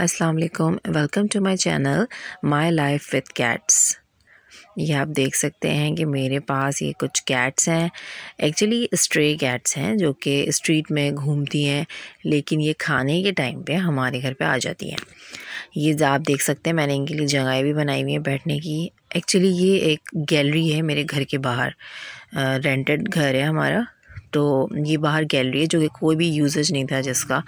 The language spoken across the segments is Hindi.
अस्सलाम वालेकुम welcome to my channel my life with cats ये आप देख सकते हैं कि मेरे पास ये कुछ कैट्स हैं एक्चुअली स्ट्रे कैट्स हैं जो कि स्ट्रीट में घूमती हैं लेकिन ये खाने के टाइम पे हमारे घर पे आ जाती हैं ये आप देख सकते हैं मैंने इनके लिए जगह भी बनाई हुई है बैठने की एक्चुअली ये एक गैलरी है मेरे घर के बाहर रेंटेड घर है हमारा तो ये बाहर गैलरी है जो कि कोई भी यूजेज नहीं था जिसका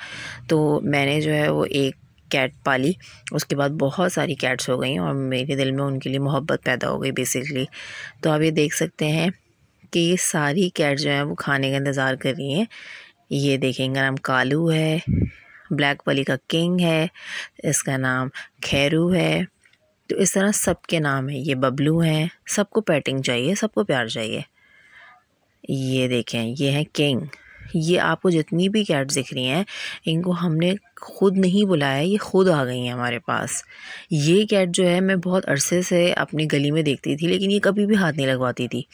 तो मैंने जो है वो एक कैट पाली उसके बाद बहुत सारी कैट्स हो गई और मेरे दिल में उनके लिए मोहब्बत पैदा हो गई बेसिकली तो आप ये देख सकते हैं कि ये सारी कैट जो हैं वो खाने का इंतज़ार कर रही हैं ये देखेंगे नाम कालू है ब्लैक वाली का किंग है इसका नाम खैरू है तो इस तरह सबके नाम है ये बबलू हैं सबको पैटिंग चाहिए सबको प्यार चाहिए ये देखें ये है किंग ये आपको जितनी भी कैट दिख रही हैं इनको हमने ख़ुद नहीं बुलाया ये ख़ुद आ गई हैं हमारे पास ये कैट जो है मैं बहुत अरसे से अपनी गली में देखती थी लेकिन ये कभी भी हाथ नहीं लगवाती थी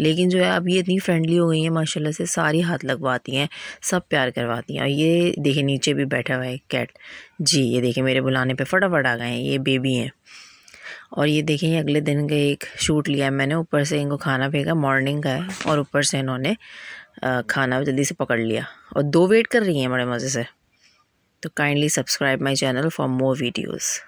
लेकिन जो है अब ये इतनी फ्रेंडली हो गई हैं माशाल्लाह से सारी हाथ लगवाती हैं सब प्यार करवाती हैं और ये देखे नीचे भी बैठा हुआ है कैट जी ये देखे मेरे बुलाने पे फटाफट आ गए हैं ये बेबी हैं और ये देखें अगले दिन का एक शूट लिया है मैंने ऊपर से इनको खाना फेंका मॉर्निंग का है और ऊपर से इन्होंने खाना जल्दी से पकड़ लिया और दो वेट कर रही हैं बड़े मज़े से तो kindly subscribe my channel for more videos